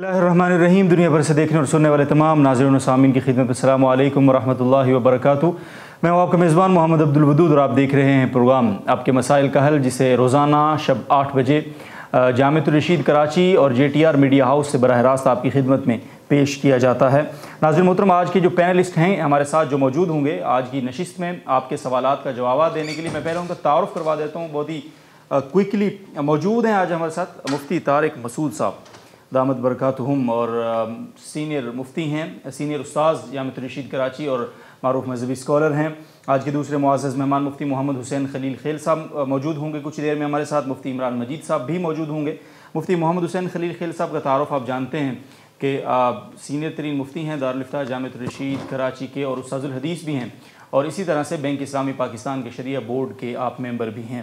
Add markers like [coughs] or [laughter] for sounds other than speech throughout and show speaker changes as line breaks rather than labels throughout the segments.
اللہ الرحمن الرحیم دنیا بھر سے دیکھنے اور سننے والے تمام ناظرین و سامعین کی خدمت السلام علیکم ورحمۃ اللہ وبرکاتہ میں ہوں آپ کا میزبان محمد الودود اور آپ دیکھ رہے ہیں پروگرام آپ کے مسائل کا حل جسے روزانہ شب آٹھ بجے جامعۃ الرشید کراچی اور J T R media house سے براہ راست آپ کی خدمت میں پیش کیا جاتا ہے ناظرین محترم آج کے جو پینلسٹ ہیں ہمارے ساتھ جو موجود ہوں گے آج کی نشست میں آپ کے سوالات کا جوابہ دینے کے لیے میں پہلے ان کا تعارف کروا دیتا ہوں بہت ہی کوئکلی موجود ہیں آج ہمارے ساتھ مفتی طارق مسعود صاحب دامت برکاتہم اور سینئر مفتی ہیں سینئر استاذ جامع الرشید کراچی اور معروف مذہبی اسکالر ہیں آج کے دوسرے معزز مہمان مفتی محمد حسین خلیل خیل صاحب موجود ہوں گے کچھ دیر میں ہمارے ساتھ مفتی عمران مجید صاحب بھی موجود ہوں گے مفتی محمد حسین خلیل خیل صاحب کا تعارف آپ جانتے ہیں کہ آپ سینئر ترین مفتی ہیں دارالفطا جامع الرشید کراچی کے اور استاذ الحدیث بھی ہیں اور اسی طرح سے بینک اسلامی پاکستان کے شریعہ بورڈ کے آپ ممبر بھی ہیں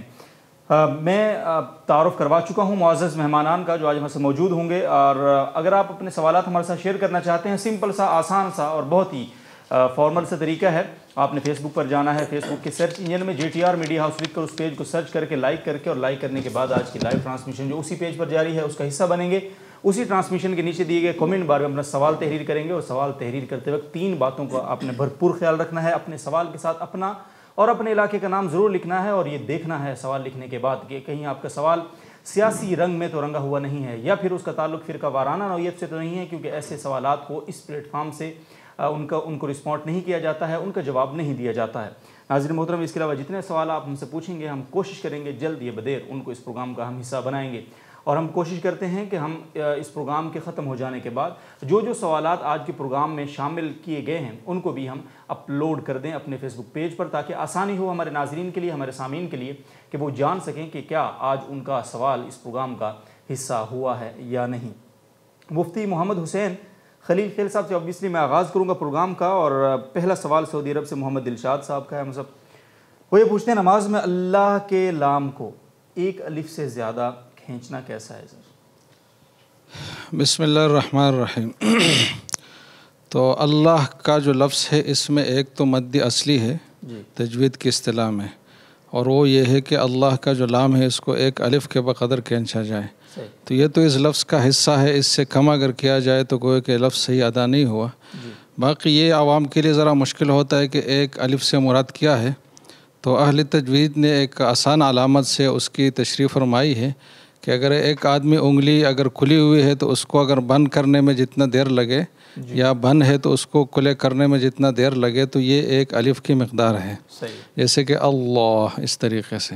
میں تعارف کروا چکا ہوں معزز مہمانان کا جو آج سے موجود ہوں گے اور اگر آپ اپنے سوالات ہمارے ساتھ شیئر کرنا چاہتے ہیں سمپل سا آسان سا اور بہت ہی فارمل سا طریقہ ہے آپ نے فیس بک پر جانا ہے فیس بک کے سرچ انجن میں G T R media house لکھ کر اس پیج کو سرچ کر کے لائک کر کے اور لائک کرنے کے بعد آج کی لائیو ٹرانسمیشن جو اسی پیج پر جاری ہے اس کا حصہ بنیں گے اسی ٹرانسمیشن کے نیچے دیے گئے کومنٹ بار میں اپنا سوال تحریر کریں گے اور سوال تحریر کرتے وقت تین باتوں کو آپ نے بھرپور خیال رکھنا ہے اپنے سوال کے ساتھ اپنا اور اپنے علاقے کا نام ضرور لکھنا ہے اور یہ دیکھنا ہے سوال لکھنے کے بعد کہ کہیں آپ کا سوال سیاسی رنگ میں تو رنگا ہوا نہیں ہے یا پھر اس کا تعلق فرقہ وارانہ نوعیت سے تو نہیں ہے کیونکہ ایسے سوالات کو اس پلیٹ فارم سے ان کا ان کو رسپونڈ نہیں کیا جاتا ہے ان کا جواب نہیں دیا جاتا ہے ناظرین محترم اس کے علاوہ جتنے سوال آپ ہم سے پوچھیں گے ہم کوشش کریں گے جلد یہ بدیر ان کو اس پروگرام کا ہم حصہ بنائیں گے اور ہم کوشش کرتے ہیں کہ ہم اس پروگرام کے ختم ہو جانے کے بعد جو جو سوالات آج کے پروگرام میں شامل کیے گئے ہیں ان کو بھی ہم اپلوڈ کر دیں اپنے فیس بک پیج پر تاکہ آسانی ہو ہمارے ناظرین کے لیے ہمارے سامعین کے لیے کہ وہ جان سکیں کہ کیا آج ان کا سوال اس پروگرام کا حصہ ہوا ہے یا نہیں مفتی محمد حسین خلیل خیل صاحب سے آبویسلی میں آغاز کروں گا پروگرام کا اور پہلا سوال سعودی عرب سے محمد دلشاد صاحب کا ہے ہم وہ یہ پوچھتے ہیں نماز میں اللہ کے لام کو ایک الف سے زیادہ کھینچنا کیسا ہے سر
بسم اللہ الرحمن الرحیم تو اللہ کا جو لفظ ہے اس میں ایک تو مد اصلی ہے جی۔ تجوید کی اصطلاح میں اور وہ یہ ہے کہ اللہ کا جو لام ہے اس کو ایک الف کے بقدر کھینچا جائے تو یہ تو اس لفظ کا حصہ ہے اس سے کم اگر کیا جائے تو کوئی کہ لفظ صحیح ادا نہیں ہوا جی۔ باقی یہ عوام کے لیے ذرا مشکل ہوتا ہے کہ ایک الف سے مراد کیا ہے تو اہل تجوید نے ایک آسان علامت سے اس کی تشریف فرمائی ہے کہ اگر ایک آدمی انگلی اگر کھلی ہوئی ہے تو اس کو اگر بند کرنے میں جتنا دیر لگے جی۔ یا بند ہے تو اس کو کھلے کرنے میں جتنا دیر لگے تو یہ ایک الف کی مقدار ہے جیسے کہ اللہ اس طریقے سے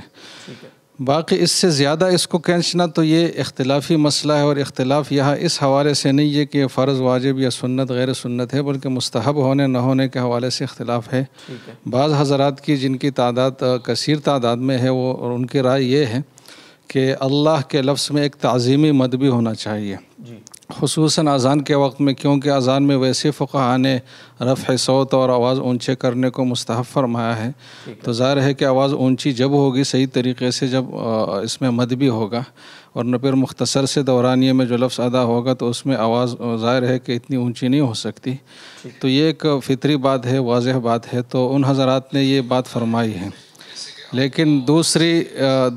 باقی اس سے زیادہ اس کو کھینچنا تو یہ اختلافی مسئلہ ہے اور اختلاف یہاں اس حوالے سے نہیں ہے کہ فرض واجب یا سنت غیر سنت ہے بلکہ مستحب ہونے نہ ہونے کے حوالے سے اختلاف ہے بعض حضرات کی جن کی تعداد کثیر تعداد میں ہے وہ ان کی رائے یہ ہے کہ اللہ کے لفظ میں ایک تعظیمی مد بھی ہونا چاہیے جی۔ خصوصاً اذان کے وقت میں کیونکہ اذان میں ویسے فقہ آنے رفع صوت اور آواز اونچے کرنے کو مستحف فرمایا ہے تو ظاہر ہے کہ آواز اونچی جب ہوگی صحیح طریقے سے جب اس میں مد بھی ہوگا اور نہ پھر مختصر سے دورانیے میں جو لفظ ادا ہوگا تو اس میں آواز ظاہر ہے کہ اتنی اونچی نہیں ہو سکتی تو یہ ایک فطری بات ہے واضح بات ہے تو ان حضرات نے یہ بات فرمائی ہے لیکن دوسری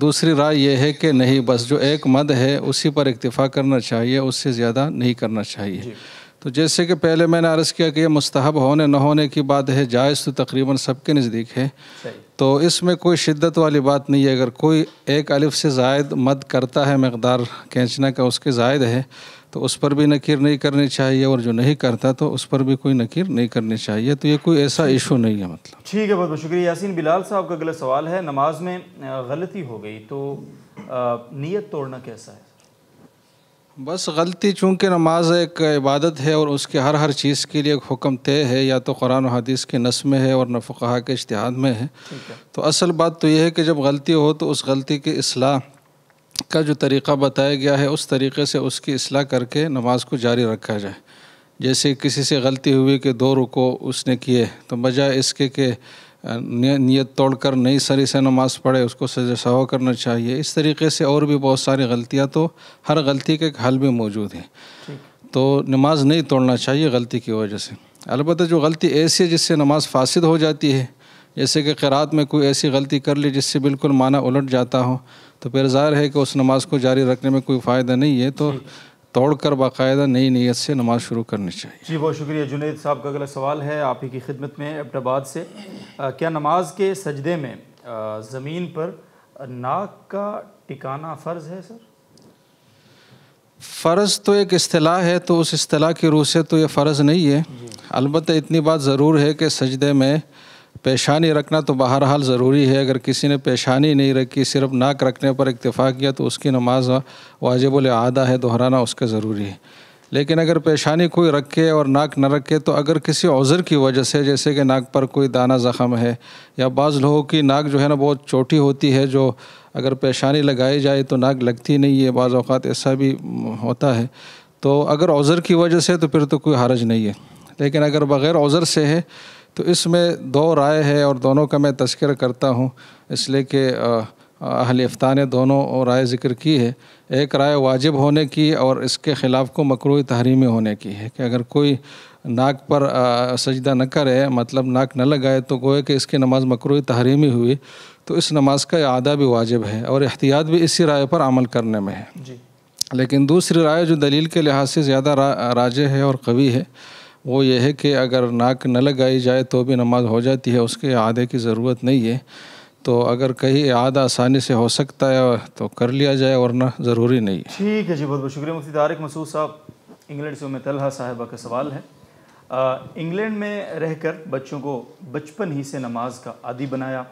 دوسری رائے یہ ہے کہ نہیں بس جو ایک مد ہے اسی پر اکتفا کرنا چاہیے اس سے زیادہ نہیں کرنا چاہیے جی۔ تو جیسے کہ پہلے میں نے عرض کیا کہ یہ مستحب ہونے نہ ہونے کی بات ہے جائز تو تقریباً سب کے نزدیک ہے تو اس میں کوئی شدت والی بات نہیں ہے اگر کوئی ایک الف سے زائد مد کرتا ہے مقدار کھینچنا کا اس کے زائد ہے تو اس پر بھی نکیر نہیں کرنی چاہیے اور جو نہیں کرتا تو اس پر بھی کوئی نکیر نہیں کرنی چاہیے تو یہ کوئی ایسا ایشو نہیں ہے مطلب
ٹھیک ہے بہت بہت شکریہ یاسین بلال صاحب کا اگلا سوال ہے نماز میں غلطی ہو گئی تو نیت توڑنا کیسا ہے
بس غلطی چونکہ نماز ایک عبادت ہے اور اس کے ہر ہر چیز کے لیے ایک حکم طے ہے یا تو قرآن و حدیث کے نس میں ہے اور نفقہ کے اجتہاد میں ہے تو اصل بات تو یہ ہے کہ جب غلطی ہو تو اس غلطی کی اصلاح کا جو طریقہ بتایا گیا ہے اس طریقے سے اس کی اصلاح کر کے نماز کو جاری رکھا جائے جیسے کسی سے غلطی ہوئی کہ دو رکو اس نے کیے تو بجائے اس کے کہ نیت توڑ کر نئی سری سے نماز پڑھے اس کو سجا سوا کرنا چاہیے اس طریقے سے اور بھی بہت ساری غلطیاں تو ہر غلطی کے ایک حل بھی موجود ہیں تو نماز نہیں توڑنا چاہیے غلطی کی وجہ سے البتہ جو غلطی ایسی ہے جس سے نماز فاسد ہو جاتی ہے جیسے کہ قرآت میں کوئی ایسی غلطی کر لی جس سے بالکل معنی الٹ جاتا ہو تو پھر ظاہر ہے کہ اس نماز کو جاری رکھنے میں کوئی فائدہ نہیں ہے تو توڑ کر باقاعدہ نئی نیت سے نماز شروع کرنی چاہیے
جی بہت شکریہ جنید صاحب کا اگلا سوال ہے آپ ہی کی خدمت میں آباد سے کیا نماز کے سجدے میں زمین پر ناک کا ٹکانا فرض ہے سر
فرض تو ایک اصطلاح ہے تو اس اصطلاح کی روح سے تو یہ فرض نہیں ہے جی۔ البتہ اتنی بات ضرور ہے کہ سجدے میں پیشانی رکھنا تو بہرحال ضروری ہے اگر کسی نے پیشانی نہیں رکھی صرف ناک رکھنے پر اکتفا کیا تو اس کی نماز واجب العادہ ہے دہرانا اس کا ضروری ہے لیکن اگر پیشانی کوئی رکھے اور ناک نہ رکھے تو اگر کسی عذر کی وجہ سے جیسے کہ ناک پر کوئی دانہ زخم ہے یا بعض لوگوں کی ناک جو ہے نا بہت چوٹی ہوتی ہے جو اگر پیشانی لگائی جائے تو ناک لگتی نہیں ہے بعض اوقات ایسا بھی ہوتا ہے تو اگر عذر کی وجہ سے تو پھر تو کوئی حرج نہیں ہے لیکن اگر بغیر عذر سے ہے تو اس میں دو رائے ہے اور دونوں کا میں تذکر کرتا ہوں اس لیے کہ اہل افتہ نے دونوں رائے ذکر کی ہے ایک رائے واجب ہونے کی اور اس کے خلاف کو مقروع تحریمی ہونے کی ہے کہ اگر کوئی ناک پر سجدہ نہ کرے مطلب ناک نہ لگائے تو گوئے کہ اس کی نماز مقروع تحریمی ہوئی تو اس نماز کا اعادہ بھی واجب ہے اور احتیاط بھی اسی رائے پر عمل کرنے میں ہے جی لیکن دوسری رائے جو دلیل کے لحاظ سے زیادہ راجے ہے اور قوی ہے وہ یہ ہے کہ اگر ناک نہ لگائی جائے تو بھی نماز ہو جاتی ہے اس کے اعادے کی ضرورت نہیں ہے تو اگر کہیں اعادہ آسانی سے ہو سکتا ہے تو کر لیا جائے ورنہ ضروری نہیں ٹھیک ہے
جی بہت بہت شکریہ مفتی طارق مسعود صاحب انگلینڈ سے امت الحہا صاحبہ کا سوال ہے انگلینڈ میں رہ کر بچوں کو بچپن ہی سے نماز کا عادی بنایا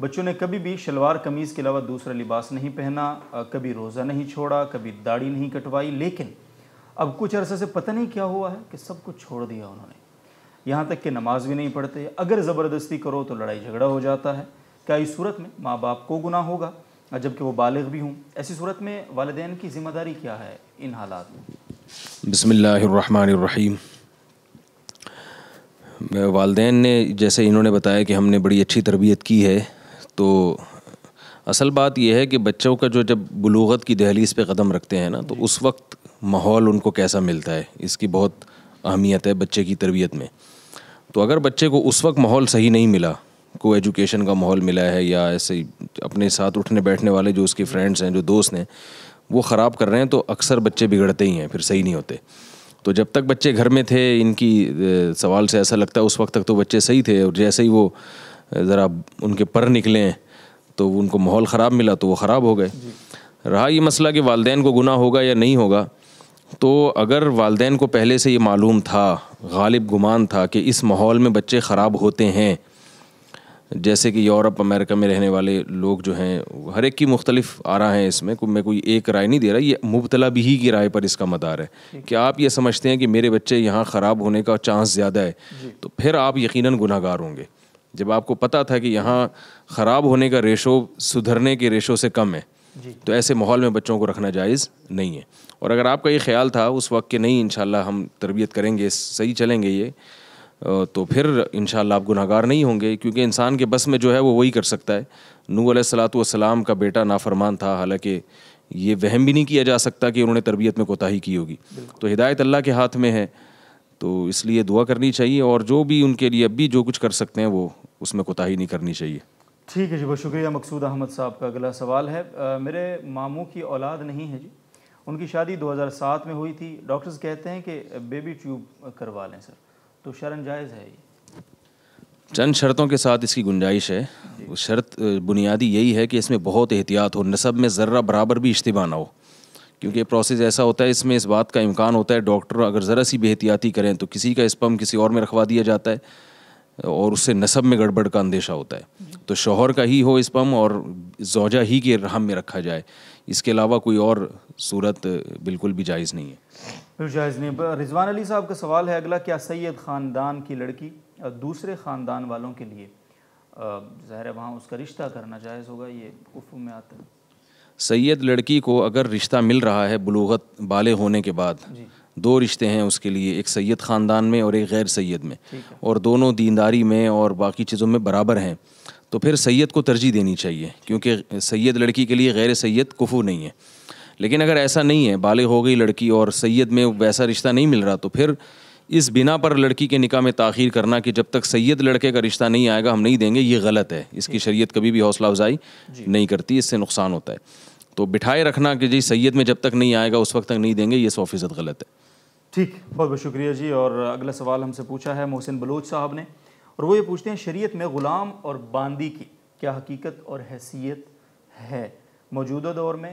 بچوں نے کبھی بھی شلوار قمیض کے علاوہ دوسرا لباس نہیں پہنا کبھی روزہ نہیں چھوڑا کبھی داڑھی نہیں کٹوائی لیکن اب کچھ عرصے سے پتہ نہیں کیا ہوا ہے کہ سب کچھ چھوڑ دیا انہوں نے یہاں تک کہ نماز بھی نہیں پڑھتے اگر زبردستی کرو تو لڑائی جھگڑا ہو جاتا ہے کیا اس صورت میں ماں باپ کو گناہ ہوگا جبکہ وہ بالغ بھی ہوں ایسی صورت میں والدین کی ذمہ داری کیا ہے ان حالات میں
بسم اللہ الرحمن الرحیم والدین نے جیسے انہوں نے بتایا کہ ہم نے بڑی اچھی تربیت کی ہے تو اصل بات یہ ہے کہ بچوں کا جو جب بلوغت کی دہلیز پہ قدم رکھتے ہیں نا تو اس وقت ماحول ان کو کیسا ملتا ہے اس کی بہت اہمیت ہے بچے کی تربیت میں تو اگر بچے کو اس وقت ماحول صحیح نہیں ملا کو ایجوکیشن کا ماحول ملا ہے یا ایسے اپنے ساتھ اٹھنے بیٹھنے والے جو اس کے فرینڈس ہیں جو دوست ہیں وہ خراب کر رہے ہیں تو اکثر بچے بگڑتے ہی ہیں پھر صحیح نہیں ہوتے تو جب تک بچے گھر میں تھے ان کی سوال سے ایسا لگتا ہے اس وقت تک تو بچے صحیح تھے اور جیسے ہی وہ ذرا ان کے پر نکلیں تو ان کو ماحول خراب ملا تو وہ خراب ہو گئے جی۔ رہا یہ مسئلہ کہ والدین کو گناہ ہوگا یا نہیں ہوگا تو اگر والدین کو پہلے سے یہ معلوم تھا غالب گمان تھا کہ اس ماحول میں بچے خراب ہوتے ہیں جیسے کہ یورپ امریکہ میں رہنے والے لوگ جو ہیں ہر ایک کی مختلف آ رہا ہے اس میں کوئی ایک رائے نہیں دے رہا یہ مبتلا بھی ہی کی رائے پر اس کا مدار ہے کہ آپ یہ سمجھتے ہیں کہ میرے بچے یہاں خراب ہونے کا چانس زیادہ ہے جی۔ تو پھر آپ یقیناً گناہ گار ہوں گے جب آپ کو پتہ تھا کہ یہاں خراب ہونے کا ریشو سدھرنے کے ریشو سے کم ہے جی۔ تو ایسے ماحول میں بچوں کو رکھنا جائز نہیں ہے اور اگر آپ کا یہ خیال تھا اس وقت کہ نہیں انشاءاللہ ہم تربیت کریں گے صحیح چلیں گے یہ تو پھر انشاءاللہ آپ گناہ گار نہیں ہوں گے کیونکہ انسان کے بس میں جو ہے وہ وہی کر سکتا ہے نور علیہ السلاۃ والسلام السلام کا بیٹا نافرمان تھا حالانکہ یہ وہم بھی نہیں کیا جا سکتا کہ انہوں نے تربیت میں کوتاہی کی ہوگی تو ہدایت اللہ کے ہاتھ میں ہے تو اس لیے دعا کرنی چاہیے اور جو بھی ان کے لیے اب بھی جو کچھ کر سکتے ہیں وہ اس میں کوتاہی نہیں کرنی چاہیے
ٹھیک ہے جی بہت شکریہ مقصود احمد صاحب کا اگلا سوال ہے میرے ماموں کی اولاد نہیں ہے جی ان کی شادی دو ہزار سات میں ہوئی تھی ڈاکٹرز کہتے ہیں کہ بیبی ٹیوب کروا لیں سر تو شرن جائز ہے یہ
چند شرطوں کے ساتھ اس کی گنجائش ہے جی۔ شرط بنیادی یہی ہے کہ اس میں بہت احتیاط ہو نصب میں ذرہ برابر بھی اجتماع نہ ہو کیونکہ پروسیس پروسیز ایسا ہوتا ہے اس میں اس بات کا امکان ہوتا ہے ڈاکٹر اگر ذرا سی بے احتیاطی کریں تو کسی کا اسپم کسی اور میں رکھوا دیا جاتا ہے اور اس سے نصب میں گڑبڑ کا اندیشہ ہوتا ہے تو شوہر کا ہی ہو اسپم اور زوجہ ہی کے رحم میں رکھا جائے اس کے علاوہ کوئی اور صورت بالکل بھی جائز نہیں ہے
بالکل جائز نہیں رضوان علی صاحب کا سوال ہے اگلا کیا سید خاندان کی لڑکی دوسرے خاندان والوں کے لیے ظاہر ہے وہاں اس کا رشتہ کرنا جائز ہوگا یہ کفو میں آتا ہے
سید لڑکی کو اگر رشتہ مل رہا ہے بلوغت بالے ہونے کے بعد جی دو رشتے ہیں اس کے لیے ایک سید خاندان میں اور ایک غیر سید میں اور دونوں دینداری میں اور باقی چیزوں میں برابر ہیں تو پھر سید کو ترجیح دینی چاہیے کیونکہ سید لڑکی کے لیے غیر سید کفو نہیں ہے لیکن اگر ایسا نہیں ہے بالغ ہو گئی لڑکی اور سید میں ویسا رشتہ نہیں مل رہا تو پھر اس بنا پر لڑکی کے نکاح میں تاخیر کرنا کہ جب تک سید لڑکے کا رشتہ نہیں آئے گا ہم نہیں دیں گے یہ غلط ہے اس کی جی۔ شریعت کبھی بھی حوصلہ افزائی جی۔ نہیں کرتی اس سے نقصان ہوتا ہے تو بٹھائے رکھنا کہ جی سید میں جب تک نہیں آئے گا اس وقت تک نہیں دیں گے یہ سو فیصد غلط ہے
ٹھیک بہت بہت شکریہ جی اور اگلا سوال ہم سے پوچھا ہے محسن بلوچ صاحب نے اور وہ یہ پوچھتے ہیں شریعت میں غلام اور باندی کی کیا حقیقت اور حیثیت ہے موجودہ دور میں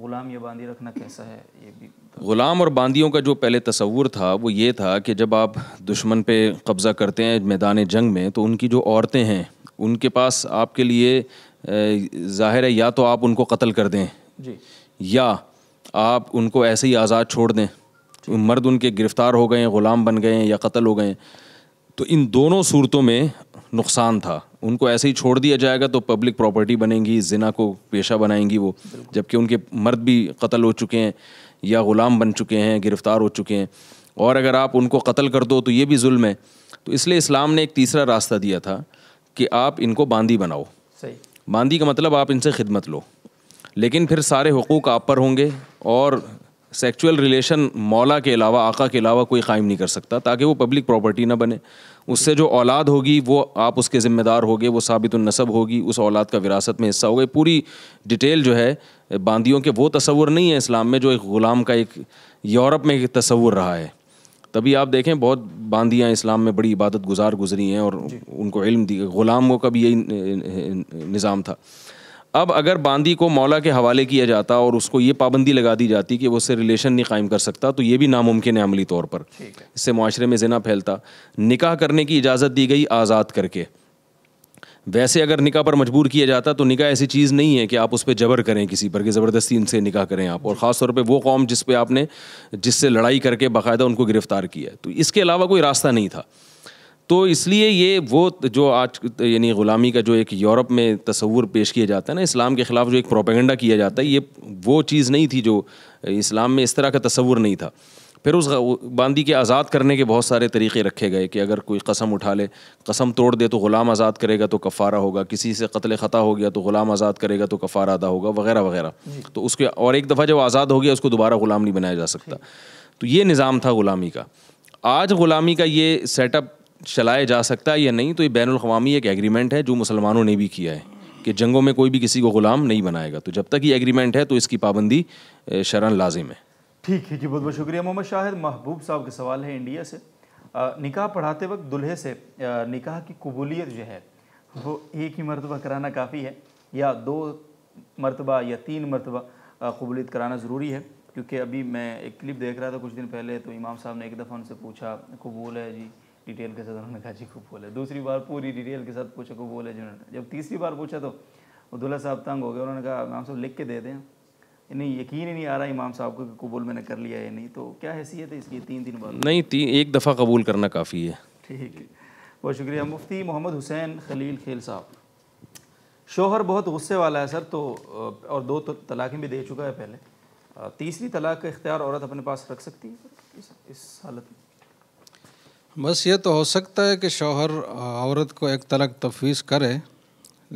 غلام یا باندی رکھنا کیسا ہے یہ بھی
غلام اور باندیوں کا جو پہلے تصور تھا وہ یہ تھا کہ جب آپ دشمن پہ قبضہ کرتے ہیں میدان جنگ میں تو ان کی جو عورتیں ہیں ان کے پاس آپ کے لیے ظاہر ہے یا تو آپ ان کو قتل کر دیں جی یا آپ ان کو ایسے ہی آزاد چھوڑ دیں مرد ان کے گرفتار ہو گئے غلام بن گئے ہیں یا قتل ہو گئے تو ان دونوں صورتوں میں نقصان تھا ان کو ایسے ہی چھوڑ دیا جائے گا تو پبلک پراپرٹی بنیں گی زنا کو پیشہ بنائیں گی وہ جب کہ ان کے مرد بھی قتل ہو چکے ہیں یا غلام بن چکے ہیں گرفتار ہو چکے ہیں اور اگر آپ ان کو قتل کر دو تو یہ بھی ظلم ہے تو اس لیے اسلام نے ایک تیسرا راستہ دیا تھا کہ آپ ان کو باندی بناؤ صحیح باندی کا مطلب آپ ان سے خدمت لو لیکن پھر سارے حقوق آپ پر ہوں گے اور سیکچوئل ریلیشن مولا کے علاوہ آقا کے علاوہ کوئی قائم نہیں کر سکتا تاکہ وہ پبلک پراپرٹی نہ بنے اس سے جو اولاد ہوگی وہ آپ اس کے ذمہ دار ہوگے وہ ثابت النصب ہوگی اس اولاد کا وراثت میں حصہ ہوگا یہ پوری ڈیٹیل جو ہے باندیوں کے وہ تصور نہیں ہے اسلام میں جو ایک غلام کا ایک یورپ میں ایک تصور رہا ہے تبھی آپ دیکھیں بہت باندیاں اسلام میں بڑی عبادت گزار گزری ہیں اور جی۔ ان کو علم دی غلاموں کا بھی یہی نظام تھا اب اگر باندی کو مولا کے حوالے کیا جاتا اور اس کو یہ پابندی لگا دی جاتی کہ وہ اس سے ریلیشن نہیں قائم کر سکتا تو یہ بھی ناممکن ہے عملی طور پر اس سے معاشرے میں زنا پھیلتا نکاح کرنے کی اجازت دی گئی آزاد کر کے ویسے اگر نکاح پر مجبور کیا جاتا تو نکاح ایسی چیز نہیں ہے کہ آپ اس پہ جبر کریں کسی پر کہ زبردستی ان سے نکاح کریں آپ اور خاص طور پہ وہ قوم جس پہ آپ نے جس سے لڑائی کر کے باقاعدہ ان کو گرفتار کیا ہے تو اس کے علاوہ کوئی راستہ نہیں تھا تو اس لیے یہ وہ جو آج یعنی غلامی کا جو ایک یورپ میں تصور پیش کیا جاتا ہے نا اسلام کے خلاف جو ایک پروپیگنڈا کیا جاتا ہے یہ وہ چیز نہیں تھی جو اسلام میں اس طرح کا تصور نہیں تھا پھر اس باندی کے آزاد کرنے کے بہت سارے طریقے رکھے گئے کہ اگر کوئی قسم اٹھا لے قسم توڑ دے تو غلام آزاد کرے گا تو کفارہ ہوگا کسی سے قتل خطا ہو گیا تو غلام آزاد کرے گا تو کفارہ ادا ہوگا وغیرہ وغیرہ تو اس کے اور ایک دفعہ جب آزاد ہو گیا اس کو دوبارہ غلام نہیں بنایا جا سکتا تو یہ نظام تھا غلامی کا آج غلامی کا یہ سیٹ اپ چلایا جا سکتا ہے یا نہیں تو یہ بین الاقوامی ایک ایگریمنٹ ہے جو مسلمانوں نے بھی کیا ہے کہ جنگوں میں کوئی بھی کسی کو غلام نہیں بنائے گا تو جب تک یہ ایگریمنٹ ہے تو اس کی پابندی شرن لازم ہے
ٹھیک ہے جی بہت بہت شکریہ محمد شاہد محبوب صاحب کا سوال ہے انڈیا سے نکاح پڑھاتے وقت دلہے سے نکاح کی قبولیت جو ہے وہ ایک ہی مرتبہ کرانا کافی ہے یا دو مرتبہ یا تین مرتبہ قبولیت کرانا ضروری ہے کیونکہ ابھی میں ایک کلپ دیکھ رہا تھا کچھ دن پہلے تو امام صاحب نے ایک دفعہ ان سے پوچھا قبول ہے جی ڈیٹیل کے ساتھ انہوں نے کہا جی کو بولے دوسری بار پوری ڈیٹیل کے ساتھ پوچھا کو بولے نے جب تیسری بار پوچھا تو عبداللہ صاحب تنگ ہو گیا انہوں نے کہا امام صاحب لکھ کے دے دیں نہیں یقین ہی نہیں آ رہا امام صاحب کو کہ قبول میں نے کر لیا ہے نہیں تو کیا حیثیت ہے اس کی تین تین بار نہیں
تین ایک دفعہ قبول کرنا کافی ہے
ٹھیک ہے بہت شکریہ مفتی محمد حسین خلیل کھیل صاحب شوہر بہت غصے والا ہے سر تو اور دو طلاقیں بھی دے چکا ہے پہلے تیسری طلاق کا اختیار عورت اپنے پاس رکھ سکتی ہے اس حالت میں
بس یہ تو ہو سکتا ہے کہ شوہر عورت کو ایک طلق تفویض کرے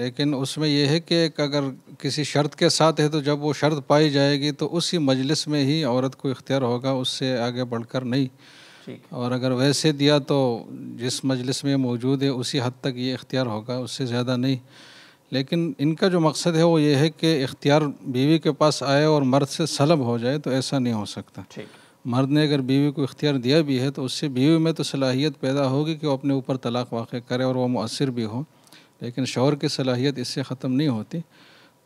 لیکن اس میں یہ ہے کہ ایک اگر کسی شرط کے ساتھ ہے تو جب وہ شرط پائی جائے گی تو اسی مجلس میں ہی عورت کو اختیار ہوگا اس سے آگے بڑھ کر نہیں اور اگر ویسے دیا تو جس مجلس میں موجود ہے اسی حد تک یہ اختیار ہوگا اس سے زیادہ نہیں لیکن ان کا جو مقصد ہے وہ یہ ہے کہ اختیار بیوی کے پاس آئے اور مرد سے سلب ہو جائے تو ایسا نہیں ہو سکتا مرد نے اگر بیوی کو اختیار دیا بھی ہے تو اس سے بیوی میں تو صلاحیت پیدا ہوگی کہ وہ اپنے اوپر طلاق واقع کرے اور وہ مؤثر بھی ہو لیکن شوہر کی صلاحیت اس سے ختم نہیں ہوتی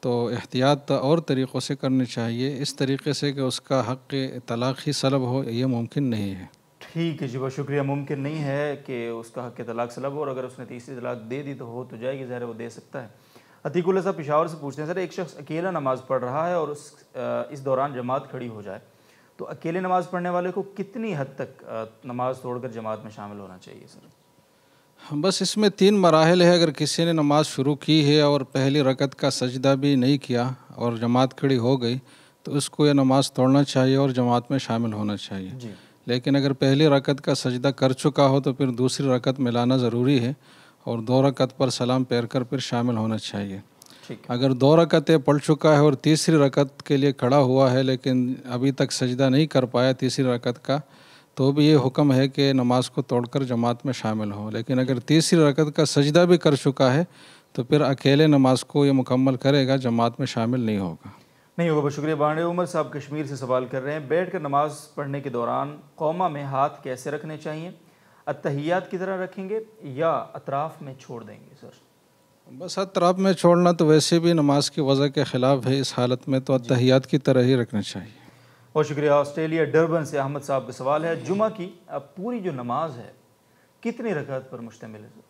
تو احتیاط اور طریقوں سے کرنی چاہیے اس طریقے سے کہ اس کا حق طلاق ہی سلب ہو یہ ممکن نہیں ہے
ٹھیک ہے جی بہت شکریہ ممکن نہیں ہے کہ اس کا حق طلاق سلب ہو اور اگر اس نے تیسری طلاق دے دی تو ہو تو جائے گی ظاہر وہ دے سکتا ہے عتیق اللہ صاحب پشاور سے پوچھتے ہیں سر ایک شخص اکیلا نماز پڑھ رہا ہے اور اس اس دوران جماعت کھڑی ہو جائے تو اکیلے نماز پڑھنے والے کو کتنی حد تک نماز توڑ کر جماعت میں شامل ہونا چاہیے سر
بس اس میں تین مراحل ہے اگر کسی نے نماز شروع کی ہے اور پہلی رکعت کا سجدہ بھی نہیں کیا اور جماعت کھڑی ہو گئی تو اس کو یہ نماز توڑنا چاہیے اور جماعت میں شامل ہونا چاہیے جی لیکن اگر پہلی رکعت کا سجدہ کر چکا ہو تو پھر دوسری رکعت ملانا ضروری ہے اور دو رکعت پر سلام پیر کر پھر شامل ہونا چاہیے اگر دو رکعتیں پڑھ چکا ہے اور تیسری رکعت کے لیے کھڑا ہوا ہے لیکن ابھی تک سجدہ نہیں کر پایا تیسری رکعت کا تو بھی یہ حکم ہے کہ نماز کو توڑ کر جماعت میں شامل ہو لیکن اگر تیسری رکعت کا سجدہ بھی کر چکا ہے تو پھر اکیلے نماز کو یہ مکمل کرے گا جماعت میں شامل نہیں ہوگا
نہیں ہوگا بہت شکریہ بانڈے عمر صاحب کشمیر سے سوال کر رہے ہیں بیٹھ کر نماز پڑھنے کے دوران قومہ میں ہاتھ کیسے رکھنے چاہیے اتحیات کی طرح رکھیں گے یا اطراف میں چھوڑ دیں گے سر
بس اطراب میں چھوڑنا تو ویسے بھی نماز کی وضع کے خلاف ہے اس حالت میں تو اتحیات کی طرح ہی رکھنا چاہیے
بہت شکریہ آسٹریلیا ڈربن سے احمد صاحب کا سوال ہے جمعہ کی اب پوری جو نماز ہے کتنی رکعت پر مشتمل ہے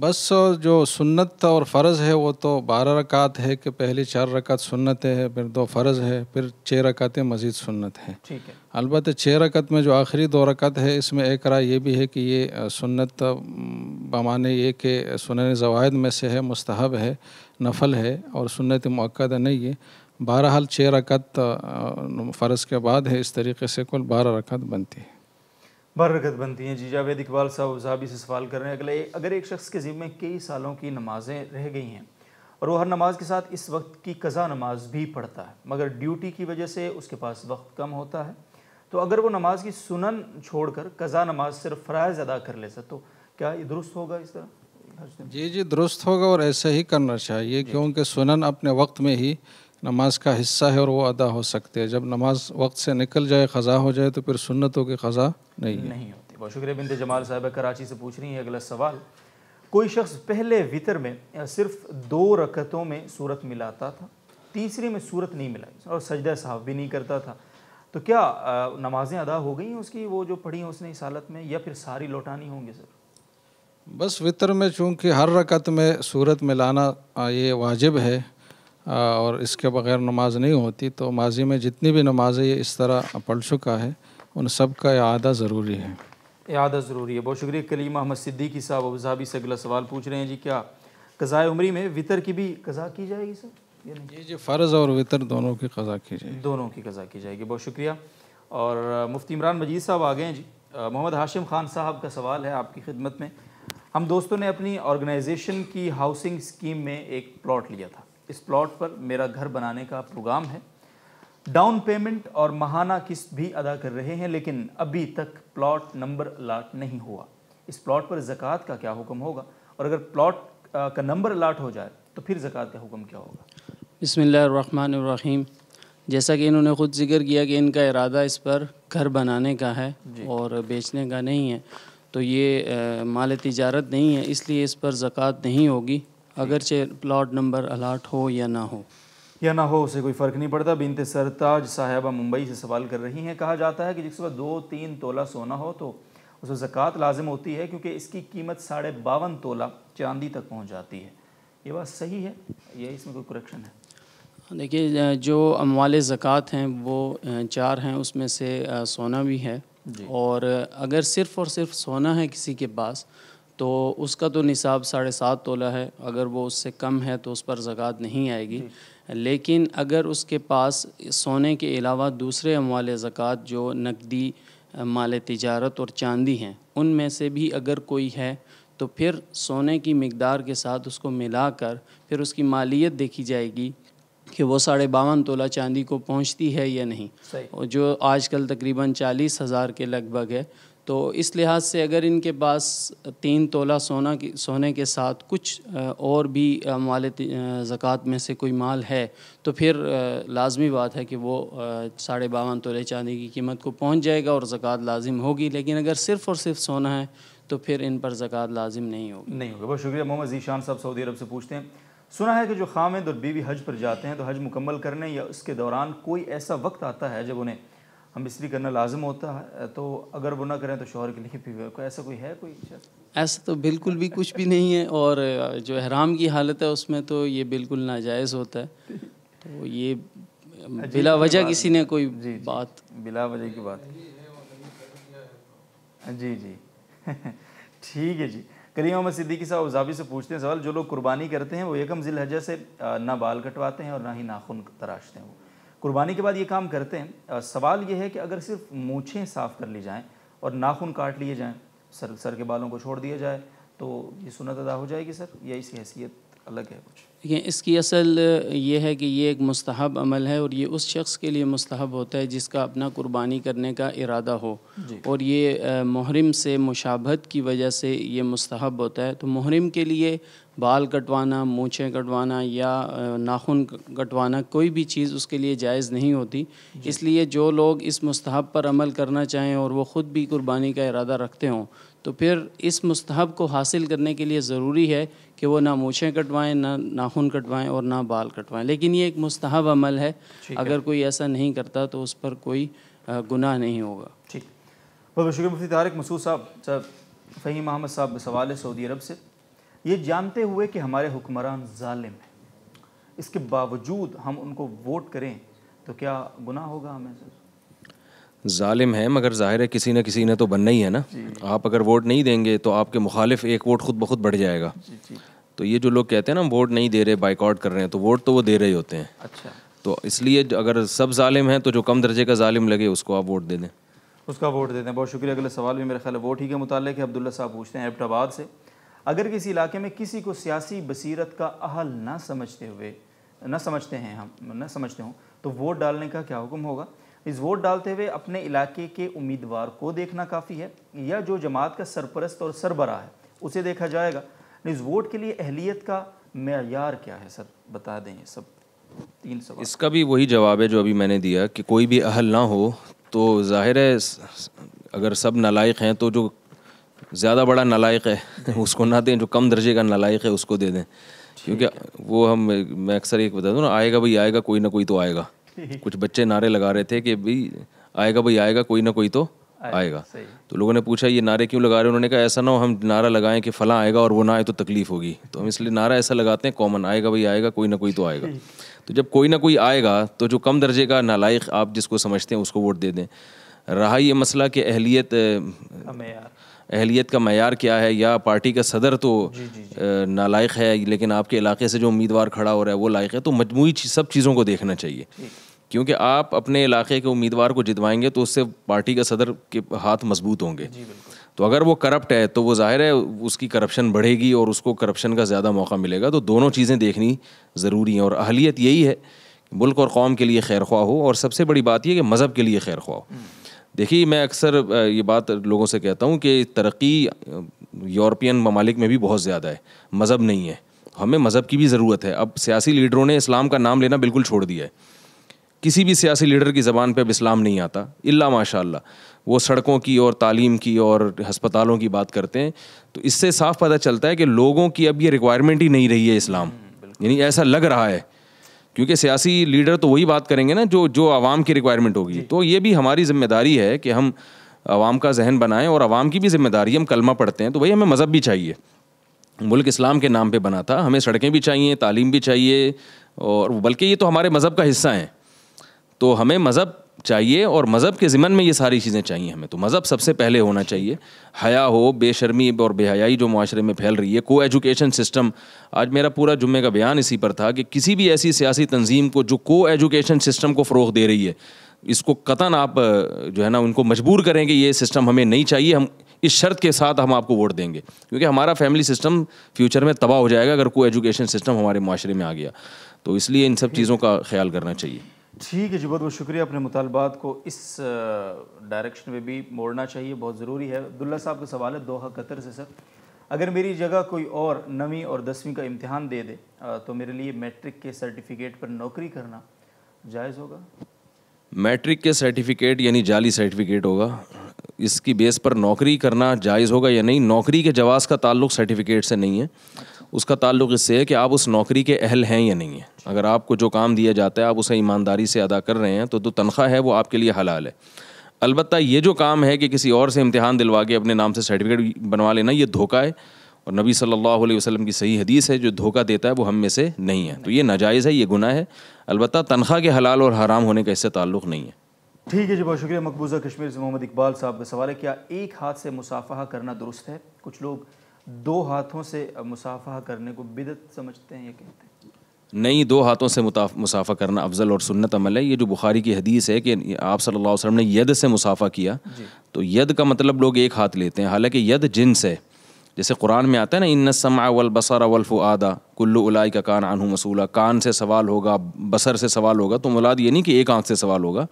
بس جو سنت اور فرض ہے وہ تو بارہ رکعت ہے کہ پہلی چار رکعت سنت ہے پھر دو فرض ہے پھر چھ رکعتیں مزید سنت ہے البتہ چھ رکعت میں جو آخری دو رکعت ہے اس میں ایک رائے یہ بھی ہے کہ یہ سنت بمانے یہ کہ سنن زوائد میں سے ہے مستحب ہے نفل ہے اور سنت موقع نہیں ہے بہرحال حال چھ رکعت فرض کے بعد ہے اس طریقے سے کل بارہ رکعت بنتی ہے
بررکت بنتی ہیں جی جاوید اقبال صاحب ذہبی سے سوال کر رہے ہیں اگلے اگر ایک شخص کے ذمے کئی سالوں کی نمازیں رہ گئی ہیں اور وہ ہر نماز کے ساتھ اس وقت کی قضا نماز بھی پڑھتا ہے مگر ڈیوٹی کی وجہ سے اس کے پاس وقت کم ہوتا ہے تو اگر وہ نماز کی سنن چھوڑ کر قضا نماز صرف فرائض ادا کر لے تو کیا یہ درست ہوگا اس طرح
جی جی درست ہوگا اور ایسے ہی کرنا چاہیے جی۔ کیونکہ سنن اپنے وقت میں ہی نماز کا حصہ ہے اور وہ ادا ہو سکتے ہیں جب نماز وقت سے نکل جائے خضا ہو جائے تو پھر سنتوں کی خضا نہیں
ہوتی بہت شکریہ بنت جمال صاحبہ کراچی سے پوچھ رہی ہیں اگلا سوال کوئی شخص پہلے وطر میں صرف دو رکعتوں میں صورت ملاتا تھا تیسری میں صورت نہیں ملائی اور سجدہ صاحب بھی نہیں کرتا تھا تو کیا نمازیں ادا ہو گئی ہیں اس کی وہ جو پڑھی ہیں اس نے حالت میں یا پھر ساری لوٹانی ہوں گی سر
بس وطر میں چونکہ ہر رکعت میں صورت ملانا یہ واجب ہے اور اس کے بغیر نماز نہیں ہوتی تو ماضی میں جتنی بھی نمازیں یہ اس طرح پڑھ چکا ہے ان سب کا اعادہ ضروری ہے
اعادہ ضروری ہے بہت شکریہ کلیم احمد صدیقی صاحب ابو اظہبی سے اگلا سوال پوچھ رہے ہیں جی کیا قضاء عمری میں وطر کی بھی قضا کی جائے گی سر جی جی فرض اور وطر دونوں کی قضاء کی جائے گی دونوں کی قضاء کی جائے گی بہت شکریہ اور مفتی عمران مجید صاحب آ گئے ہیں جی محمد ہاشم خان صاحب کا سوال ہے آپ کی خدمت میں ہم دوستوں نے اپنی آرگنائزیشن کی ہاؤسنگ اسکیم میں ایک پلاٹ لیا تھا اس پلاٹ پر میرا گھر بنانے کا پروگرام ہے ڈاؤن پیمنٹ اور ماہانہ قسط بھی ادا کر رہے ہیں لیکن ابھی تک پلاٹ نمبر الاٹ نہیں ہوا اس پلاٹ پر زکوٰۃ کا کیا حکم ہوگا اور اگر پلاٹ کا نمبر الاٹ ہو جائے تو پھر زکوٰۃ کا حکم کیا ہوگا
بسم اللہ الرحمن الرحیم جیسا کہ انہوں نے خود ذکر کیا کہ ان کا ارادہ اس پر گھر بنانے کا ہے جی۔ اور بیچنے کا نہیں ہے تو یہ مال تجارت نہیں ہے اس لیے اس پر زکوٰۃ نہیں ہوگی اگرچہ پلاٹ نمبر الاٹ ہو یا نہ ہو
یا نہ ہو اسے کوئی فرق نہیں پڑتا بنت سرتاج صاحبہ ممبئی سے سوال کر رہی ہیں کہا جاتا ہے کہ جس وقت دو تین تولہ سونا ہو تو اس میں زکوٰۃ لازم ہوتی ہے کیونکہ اس کی قیمت ساڑھے باون تولہ چاندی تک پہنچ جاتی ہے یہ بات صحیح ہے یہ اس میں کوئی کریکشن
ہے دیکھیے جو اموال زکوٰۃ ہیں وہ چار ہیں اس میں سے سونا بھی ہے جی۔ اور اگر صرف اور صرف سونا ہے کسی کے پاس تو اس کا تو نصاب ساڑھے سات تولہ ہے اگر وہ اس سے کم ہے تو اس پر زکوٰۃ نہیں آئے گی لیکن اگر اس کے پاس سونے کے علاوہ دوسرے اموال زکوٰۃ جو نقدی مال تجارت اور چاندی ہیں ان میں سے بھی اگر کوئی ہے تو پھر سونے کی مقدار کے ساتھ اس کو ملا کر پھر اس کی مالیت دیکھی جائے گی کہ وہ ساڑھے باون تولہ چاندی کو پہنچتی ہے یا نہیں جو آج کل تقریباً چالیس ہزار کے لگ بھگ ہے تو اس لحاظ سے اگر ان کے پاس تین تولہ سونا کی سونے کے ساتھ کچھ اور بھی مال زکوٰۃ میں سے کوئی مال ہے تو پھر لازمی بات ہے کہ وہ ساڑھے باون تولے چاندی کی قیمت کو پہنچ جائے گا اور زکوٰۃ لازم ہوگی لیکن اگر صرف اور صرف سونا ہے تو پھر ان پر زکوٰۃ لازم نہیں ہوگی نہیں ہوگی بہت شکریہ محمد ذیشان صاحب سعودی عرب سے پوچھتے ہیں
سنا ہے کہ جو خامد اور بیوی حج پر جاتے ہیں تو حج مکمل کرنے یا اس کے دوران کوئی ایسا وقت آتا ہے جب انہیں ہم لیے کرنا لازم ہوتا ہے تو اگر وہ نہ کریں تو شوہر کے لیے بھی ہوئے. ایسا کوئی ہے کوئی
ایسا تو بالکل بھی کچھ بھی نہیں ہے اور جو احرام کی حالت ہے اس میں تو یہ بالکل ناجائز ہوتا ہے تو یہ بلا وجہ کسی نے کوئی جی, جی،, جی، بات بلا وجہ کی بات
جی جی ٹھیک ہے جی کریم احمد صدیقی صاحب زابی سے پوچھتے ہیں سوال جو لوگ قربانی کرتے ہیں وہ یکم ذی الحجہ سے نہ بال کٹواتے ہیں اور نہ ہی ناخن تراشتے ہیں وہ قربانی کے بعد یہ کام کرتے ہیں سوال یہ ہے کہ اگر صرف مونچھیں صاف کر لی جائیں اور ناخن کاٹ لیے جائیں سر سر کے بالوں کو چھوڑ دیا جائے تو یہ سنت ادا ہو جائے گی سر یا اس کی حیثیت الگ ہے کچھ
دیکھیں اس کی اصل یہ ہے کہ یہ ایک مستحب عمل ہے اور یہ اس شخص کے لیے مستحب ہوتا ہے جس کا اپنا قربانی کرنے کا ارادہ ہو جی اور یہ محرم سے مشابہت کی وجہ سے یہ مستحب ہوتا ہے تو محرم کے لیے بال کٹوانا مونچھیں کٹوانا یا ناخن کٹوانا کوئی بھی چیز اس کے لیے جائز نہیں ہوتی جی۔ اس لیے جو لوگ اس مستحب پر عمل کرنا چاہیں اور وہ خود بھی قربانی کا ارادہ رکھتے ہوں تو پھر اس مستحب کو حاصل کرنے کے لیے ضروری ہے کہ وہ نہ مونچھیں کٹوائیں نہ ناخن کٹوائیں اور نہ بال کٹوائیں لیکن یہ ایک مستحب عمل ہے اگر کوئی ایسا نہیں کرتا تو اس پر کوئی گناہ نہیں ہوگا ٹھیک
بہت بہت شکریہ مفتی طارق مسعود صاحب صاحب فہیم محمد صاحب سوال ہے سعودی عرب سے یہ جانتے ہوئے کہ ہمارے حکمران ظالم ہیں اس کے باوجود ہم ان کو ووٹ کریں تو کیا گناہ ہوگا
ہمیں ظالم ہے مگر ظاہر ہے کسی نہ کسی نے تو بننا ہی ہے نا جی، جی۔ آپ اگر ووٹ نہیں دیں گے تو آپ کے مخالف ایک ووٹ خود بخود بڑھ جائے گا جی، تو یہ جو لوگ کہتے ہیں نا ہم ووٹ نہیں دے رہے بائک آؤٹ کر رہے ہیں تو ووٹ تو وہ دے رہے ہی ہوتے ہیں اچھا تو اس لیے اگر سب ظالم ہیں تو جو کم درجے کا ظالم لگے اس کو آپ ووٹ دے دیں
اس کا ووٹ دے دیں بہت شکریہ اگلا سوال بھی میرے خیال ہے ووٹ ہی کے متعلق ہے عبداللہ صاحب پوچھتے ہیں آباد سے اگر کسی علاقے میں کسی کو سیاسی بصیرت کا اہل نہ سمجھتے ہوئے نہ سمجھتے ہیں ہم نہ سمجھتے ہوں تو ووٹ ڈالنے کا کیا حکم ہوگا اس ووٹ ڈالتے ہوئے اپنے علاقے کے امیدوار کو دیکھنا کافی ہے یا جو جماعت کا سرپرست اور سربراہ ہے اسے دیکھا جائے گا اس ووٹ کے لیے اہلیت کا معیار کیا ہے سر بتا دیں سب تین سوال اس
کا بھی وہی جواب ہے جو ابھی میں نے دیا کہ کوئی بھی اہل نہ ہو تو ظاہر ہے اگر سب نالائق ہیں تو جو زیادہ بڑا نالائق ہے اس کو نہ دیں جو کم درجے کا نالائق ہے اس کو دے دیں کیونکہ وہ ہم میں اکثر ایک بتا دوں نا آئے گا بھائی آئے گا کوئی نہ کوئی تو آئے گا [laughs] کچھ بچے نعرے لگا رہے تھے کہ بھائی آئے گا بھائی آئے گا کوئی نہ کوئی تو آئے گا تو لوگوں نے پوچھا یہ نعرے کیوں لگا رہے انہوں نے کہا ایسا نہ ہو ہم نعرہ لگائیں کہ فلاں آئے گا اور وہ نہ آئے تو تکلیف ہوگی تو ہم اس لیے نعرہ ایسا لگاتے ہیں کامن آئے گا بھائی آئے گا کوئی نہ کوئی تو آئے گا [laughs] تو جب کوئی نہ کوئی آئے گا تو جو کم درجے کا نالائق آپ جس کو سمجھتے ہیں اس کو ووٹ دے دیں رہا یہ مسئلہ کہ اہلیت اہلیت کا معیار کیا ہے یا پارٹی کا صدر تو جی، جی، جی۔ نالائق ہے لیکن آپ کے علاقے سے جو امیدوار کھڑا ہو رہا ہے وہ لائق ہے تو مجموعی سب چیزوں کو دیکھنا چاہیے کیونکہ آپ اپنے علاقے کے امیدوار کو جتوائیں گے تو اس سے پارٹی کا صدر کے ہاتھ مضبوط ہوں گے تو اگر وہ کرپٹ ہے تو وہ ظاہر ہے اس کی کرپشن بڑھے گی اور اس کو کرپشن کا زیادہ موقع ملے گا تو دونوں چیزیں دیکھنی ضروری ہیں اور اہلیت یہی ہے ملک اور قوم کے لیے خیر خواہ ہو اور سب سے بڑی بات یہ کہ مذہب کے لیے خیر خواہ ہو دیکھیے میں اکثر یہ بات لوگوں سے کہتا ہوں کہ ترقی یورپین ممالک میں بھی بہت زیادہ ہے مذہب نہیں ہے ہمیں مذہب کی بھی ضرورت ہے اب سیاسی لیڈروں نے اسلام کا نام لینا بالکل چھوڑ دیا ہے کسی بھی سیاسی لیڈر کی زبان پہ اب اسلام نہیں آتا اللہ ماشاء اللہ وہ سڑکوں کی اور تعلیم کی اور ہسپتالوں کی بات کرتے ہیں تو اس سے صاف پتہ چلتا ہے کہ لوگوں کی اب یہ ریکوائرمنٹ ہی نہیں رہی ہے اسلام یعنی ایسا لگ رہا ہے کیونکہ سیاسی لیڈر تو وہی بات کریں گے نا جو جو عوام کی ریکوائرمنٹ ہوگی جی۔ تو یہ بھی ہماری ذمہ داری ہے کہ ہم عوام کا ذہن بنائیں اور عوام کی بھی ذمہ داری ہم کلمہ پڑھتے ہیں تو بھائی ہمیں مذہب بھی چاہیے ملک اسلام کے نام پہ بنا تھا ہمیں سڑکیں بھی چاہیے تعلیم بھی چاہیے اور بلکہ یہ تو ہمارے مذہب کا حصہ ہیں تو ہمیں مذہب چاہیے اور مذہب کے ذمن میں یہ ساری چیزیں چاہیے ہمیں تو مذہب سب سے پہلے ہونا چاہیے حیا ہو بے شرمی اور بے حیائی جو معاشرے میں پھیل رہی ہے کو ایجوکیشن سسٹم آج میرا پورا جمعے کا بیان اسی پر تھا کہ کسی بھی ایسی سیاسی تنظیم کو جو کو ایجوکیشن سسٹم کو فروغ دے رہی ہے اس کو قطن آپ جو ہے نا ان کو مجبور کریں کہ یہ سسٹم ہمیں نہیں چاہیے ہم اس شرط کے ساتھ ہم آپ کو ووٹ دیں گے کیونکہ ہمارا فیملی سسٹم فیوچر میں تباہ ہو جائے گا اگر کو ایجوکیشن سسٹم ہمارے معاشرے میں آ گیا تو اس لیے ان سب چیزوں کا خیال کرنا چاہیے
ٹھیک ہے جی بہت بہت شکریہ اپنے مطالبات کو اس ڈائریکشن میں بھی موڑنا چاہیے بہت ضروری ہے عبداللہ صاحب کا سوال ہے دوحہ قطر سے سر اگر میری جگہ کوئی اور نویں اور دسویں کا امتحان دے دے تو میرے لیے میٹرک کے سرٹیفکیٹ پر نوکری کرنا جائز ہوگا
میٹرک کے سرٹیفکیٹ یعنی جعلی سرٹیفکیٹ ہوگا اس کی بیس پر نوکری کرنا جائز ہوگا یا نہیں نوکری کے جواز کا تعلق سرٹیفکیٹ سے نہیں ہے اس کا تعلق اس سے ہے کہ آپ اس نوکری کے اہل ہیں یا نہیں ہیں اگر آپ کو جو کام دیا جاتا ہے آپ اسے ایمانداری سے ادا کر رہے ہیں تو تنخواہ ہے وہ آپ کے لیے حلال ہے البتہ یہ جو کام ہے کہ کسی اور سے امتحان دلوا کے اپنے نام سے سرٹیفکیٹ بنوا لینا یہ دھوکا ہے اور نبی صلی اللہ علیہ وسلم کی صحیح حدیث ہے جو دھوکہ دیتا ہے وہ ہم میں سے نہیں ہے تو یہ ناجائز ہے یہ گناہ ہے البتہ تنخواہ کے حلال اور حرام ہونے کا اس سے تعلق نہیں ہے
ٹھیک ہے جی بہت شکریہ مقبوضہ کشمیر سے محمد اقبال صاحب کا سوال ہے کیا ایک ہاتھ سے مسافہ کرنا درست ہے کچھ لوگ دو ہاتھوں سے مسافہ کرنے کو بدت سمجھتے ہیں یا کہتے ہیں
نہیں دو ہاتھوں سے مسافہ کرنا افضل اور سنت عمل ہے یہ جو بخاری کی حدیث ہے کہ آپ صلی اللہ علیہ وسلم نے ید سے مسافہ کیا جی۔ تو ید کا مطلب لوگ ایک ہاتھ لیتے ہیں حالانکہ ید جنس ہے جیسے قرآن میں آتا ہے نا ان سما والبصر اولفآا کلو الائی کا کان عنہ مسولہ کان سے سوال ہوگا بصر سے سوال ہوگا تو مولاد یہ نہیں کہ ایک آنکھ سے سوال ہوگا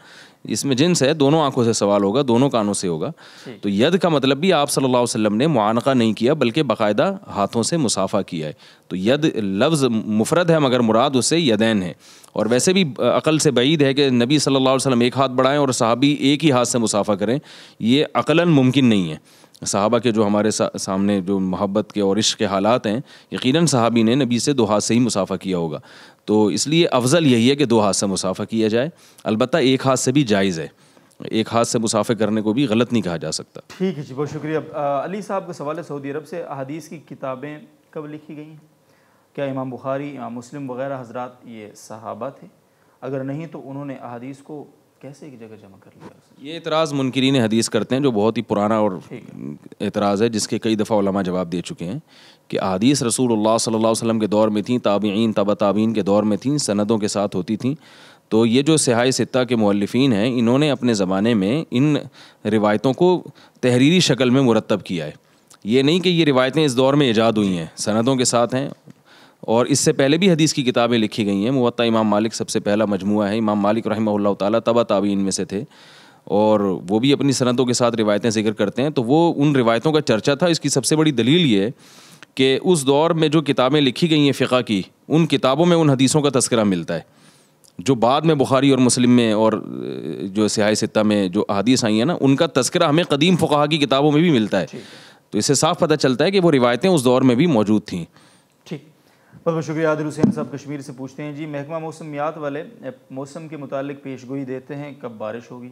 اس میں جن سے دونوں آنکھوں سے سوال ہوگا دونوں کانوں سے ہوگا جی۔ تو ید کا مطلب بھی آپ صلی اللہ علیہ وسلم نے معانقہ نہیں کیا بلکہ باقاعدہ ہاتھوں سے مسافہ کیا ہے تو ید لفظ مفرد ہے مگر مراد اس سے یدین ہے اور ویسے بھی عقل سے بعید ہے کہ نبی صلی اللہ علیہ وسلم ایک ہاتھ بڑھائیں اور صحابی ایک ہی ہاتھ سے مسافہ کریں یہ عقلاً ممکن نہیں ہے صحابہ کے جو ہمارے سامنے جو محبت کے اور عشق کے حالات ہیں یقیناً صحابی نے نبی سے دو ہاتھ سے ہی مسافہ کیا ہوگا تو اس لیے افضل یہی ہے کہ دو ہاتھ سے مسافہ کیا جائے البتہ ایک ہاتھ سے بھی جائز ہے ایک ہاتھ سے مسافر کرنے کو بھی غلط نہیں کہا جا سکتا
ٹھیک ہے جی بہت شکریہ علی صاحب کا سوال ہے سعودی عرب سے احادیث کی کتابیں کب لکھی گئی ہیں کیا امام بخاری امام مسلم وغیرہ حضرات یہ صحابہ تھے اگر نہیں تو انہوں نے احادیث کو کیسے ایک جگہ جمع کر لیا
یہ اعتراض منکرین حدیث کرتے ہیں جو بہت ہی پرانا اور اعتراض ہے جس کے کئی دفعہ علماء جواب دے چکے ہیں کہ احادیث رسول اللہ صلی اللہ علیہ وسلم کے دور میں تھیں تابعین تبا تعبین کے دور میں تھیں سندوں کے ساتھ ہوتی تھیں تو یہ جو سہائے ستہ کے مؤلفین ہیں انہوں نے اپنے زمانے میں ان روایتوں کو تحریری شکل میں مرتب کیا ہے یہ نہیں کہ یہ روایتیں اس دور میں ایجاد ہوئی ہیں سندوں کے ساتھ ہیں اور اس سے پہلے بھی حدیث کی کتابیں لکھی گئی ہیں معطّہ امام مالک سب سے پہلا مجموعہ ہے امام مالک رحمہ اللہ تعالیٰ تبا تعبین میں سے تھے اور وہ بھی اپنی صنعتوں کے ساتھ روایتیں ذکر کرتے ہیں تو وہ ان روایتوں کا چرچا تھا اس کی سب سے بڑی دلیل یہ ہے کہ اس دور میں جو کتابیں لکھی گئی ہیں فقہ کی ان کتابوں میں ان حدیثوں کا تذکرہ ملتا ہے جو بعد میں بخاری اور مسلم میں اور جو سیاہ ستہ میں جو احادیث آئی ہیں نا ان کا تذکرہ ہمیں قدیم فقہ کی کتابوں میں بھی ملتا ہے جی۔ تو اس سے صاف پتہ چلتا ہے کہ وہ روایتیں اس دور میں بھی موجود تھیں
بہت بہت شکریہ عادل حسین صاحب کشمیر سے پوچھتے ہیں جی محکمہ موسمیات والے موسم کے متعلق پیش گوئی دیتے ہیں کب بارش ہوگی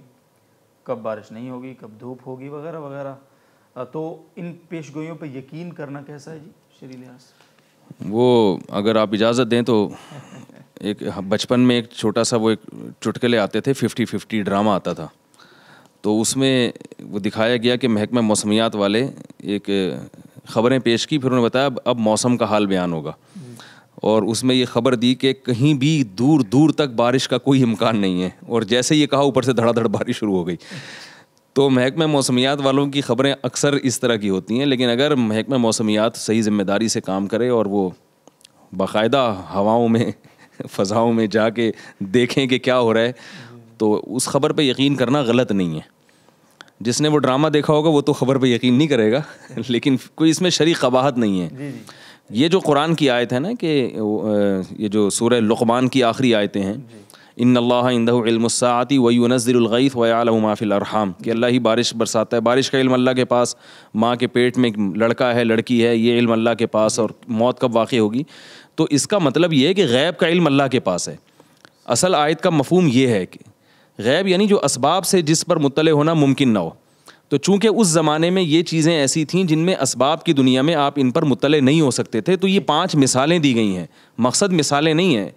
کب بارش نہیں ہوگی کب دھوپ ہوگی وغیرہ وغیرہ تو ان پیش گوئیوں پہ یقین کرنا کیسا ہے جی شری لحاظ
وہ اگر آپ اجازت دیں تو ایک بچپن میں ایک چھوٹا سا وہ ایک چٹکلے آتے تھے ففٹی ففٹی ڈرامہ آتا تھا تو اس میں وہ دکھایا گیا کہ محکمہ موسمیات والے ایک خبریں پیش کی پھر انہوں نے بتایا اب موسم کا حال بیان ہوگا اور اس میں یہ خبر دی کہ کہیں بھی دور دور تک بارش کا کوئی امکان نہیں ہے اور جیسے یہ کہا اوپر سے دھڑا دھڑ بارش شروع ہو گئی تو محکمہ موسمیات والوں کی خبریں اکثر اس طرح کی ہوتی ہیں لیکن اگر محکمہ موسمیات صحیح ذمہ داری سے کام کرے اور وہ باقاعدہ ہواؤں میں فضاؤں میں جا کے دیکھیں کہ کیا ہو رہا ہے تو اس خبر پہ یقین کرنا غلط نہیں ہے جس نے وہ ڈرامہ دیکھا ہوگا وہ تو خبر پہ یقین نہیں کرے گا لیکن کوئی اس میں شریک قباہت نہیں ہے جی، جی۔ یہ جو قرآن کی آیت ہے نا کہ یہ جو سورہ لقمان کی آخری آیتیں ہیں ان اللہ اندہ علم وی نظر الغیف و عالم فی الرحام کہ اللہ ہی بارش برساتا ہے بارش کا علم اللہ کے پاس ماں کے پیٹ میں لڑکا ہے لڑکی ہے یہ علم اللہ کے پاس اور موت کب واقع ہوگی تو اس کا مطلب یہ ہے کہ غیب کا علم اللہ کے پاس ہے اصل آیت کا مفہوم یہ ہے کہ غیب یعنی جو اسباب سے جس پر مطلع ہونا ممکن نہ ہو تو چونکہ اس زمانے میں یہ چیزیں ایسی تھیں جن میں اسباب کی دنیا میں آپ ان پر مطلع نہیں ہو سکتے تھے تو یہ پانچ مثالیں دی گئی ہیں مقصد مثالیں نہیں ہیں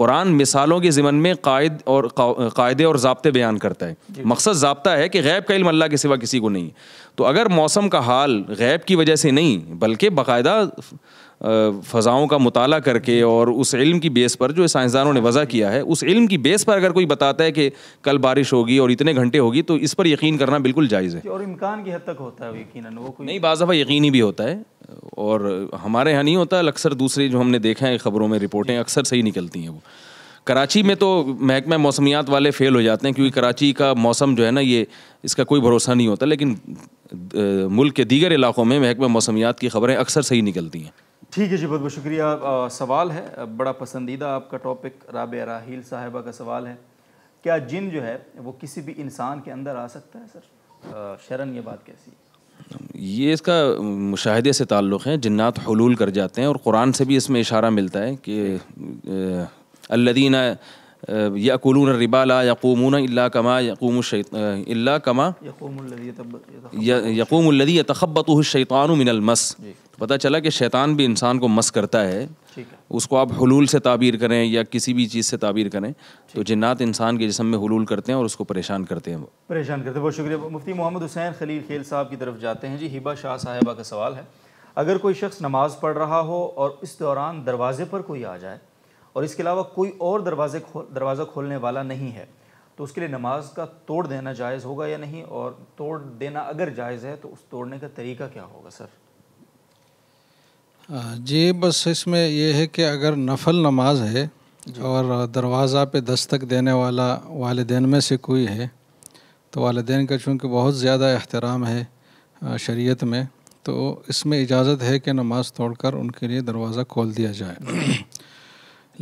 قرآن مثالوں کے ذمن میں قائد اور قاعدے اور ضابطے بیان کرتا ہے جی۔ مقصد ضابطہ ہے کہ غیب کا علم اللہ کے سوا کسی کو نہیں تو اگر موسم کا حال غیب کی وجہ سے نہیں بلکہ باقاعدہ فضاؤں کا مطالعہ کر کے اور اس علم کی بیس پر جو سائنسدانوں نے وضع کیا ہے اس علم کی بیس پر اگر کوئی بتاتا ہے کہ کل بارش ہوگی اور اتنے گھنٹے ہوگی تو اس پر یقین کرنا بالکل جائز
ہے اور امکان کی حد تک ہوتا ہے یقیناً وہ کوئی نہیں
دفعہ یقینی بھی ہوتا ہے اور ہمارے یہاں نہیں ہوتا اکثر دوسرے جو ہم نے دیکھا ہے خبروں میں رپورٹیں اکثر صحیح نکلتی ہیں وہ کراچی میں تو محکمہ موسمیات والے فیل ہو جاتے ہیں کیونکہ کراچی کا موسم جو ہے نا یہ اس کا کوئی بھروسہ نہیں ہوتا لیکن ملک کے دیگر علاقوں میں محکمہ موسمیات کی خبریں اکثر صحیح نکلتی ہیں
ٹھیک ہے جی بہت بہت شکریہ سوال ہے بڑا پسندیدہ آپ کا ٹاپک رابع راحیل صاحبہ کا سوال ہے کیا جن جو ہے وہ کسی بھی انسان کے اندر آ سکتا ہے سر شرن یہ بات کیسی
یہ اس کا مشاہدے سے تعلق ہے جنات حلول کر جاتے ہیں اور قرآن سے بھی اس میں اشارہ ملتا ہے کہ الدینہ یقولون قلونہ ربا لا یقومون اللہ کما یقوم اللہ کما یقوم اللدی تخبۃ من المس جی پتہ چلا کہ شیطان بھی انسان کو مس کرتا ہے اس کو آپ حلول سے تعبیر کریں یا کسی بھی چیز سے تعبیر کریں تو جنات انسان کے جسم میں حلول کرتے ہیں اور اس کو پریشان کرتے ہیں
پریشان کرتے ہیں بہت شکریہ مفتی محمد حسین خلیل خیل صاحب کی طرف جاتے ہیں جی ہیبا شاہ صاحبہ کا سوال ہے اگر کوئی شخص نماز پڑھ رہا ہو اور اس دوران دروازے پر کوئی آ جائے اور اس کے علاوہ کوئی اور دروازے دروازہ کھولنے والا نہیں ہے تو اس کے لیے نماز کا توڑ دینا جائز ہوگا یا نہیں اور توڑ دینا اگر جائز ہے تو اس توڑنے کا طریقہ کیا ہوگا سر
جی بس اس میں یہ ہے کہ اگر نفل نماز ہے جی۔ اور دروازہ پہ دستک دینے والا والدین میں سے کوئی ہے تو والدین کا چونکہ بہت زیادہ احترام ہے شریعت میں تو اس میں اجازت ہے کہ نماز توڑ کر ان کے لیے دروازہ کھول دیا جائے [coughs]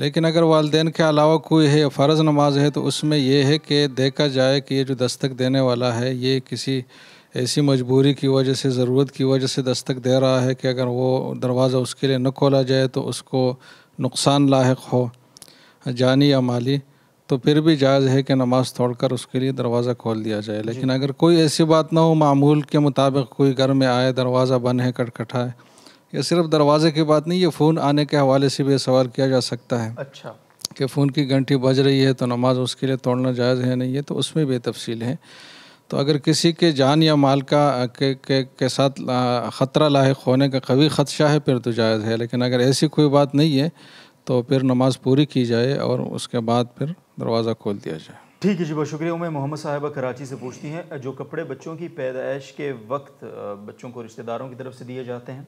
لیکن اگر والدین کے علاوہ کوئی ہے فرض نماز ہے تو اس میں یہ ہے کہ دیکھا جائے کہ یہ جو دستک دینے والا ہے یہ کسی ایسی مجبوری کی وجہ سے ضرورت کی وجہ سے دستک دے رہا ہے کہ اگر وہ دروازہ اس کے لیے نہ کھولا جائے تو اس کو نقصان لاحق ہو جانی یا مالی تو پھر بھی جائز ہے کہ نماز توڑ کر اس کے لیے دروازہ کھول دیا جائے جی۔ لیکن اگر کوئی ایسی بات نہ ہو معمول کے مطابق کوئی گھر میں آئے دروازہ بن ہے کٹ ہے یہ صرف دروازے کی بات نہیں یہ فون آنے کے حوالے سے بھی سوال کیا جا سکتا ہے اچھا کہ فون کی گھنٹی بج رہی ہے تو نماز اس کے لیے توڑنا جائز ہے نہیں ہے تو اس میں بھی تفصیل ہے تو اگر کسی کے جان یا مال کا کے ساتھ خطرہ لاحق ہونے کا کبھی خدشہ ہے پھر تو جائز ہے لیکن اگر ایسی کوئی بات نہیں ہے تو پھر نماز پوری کی جائے اور اس کے بعد پھر دروازہ کھول دیا جائے
ٹھیک ہے جی بہت شکریہ میں محمد صاحبہ کراچی سے پوچھتی ہیں جو کپڑے بچوں کی پیدائش کے وقت بچوں کو رشتہ داروں کی طرف سے دیے جاتے ہیں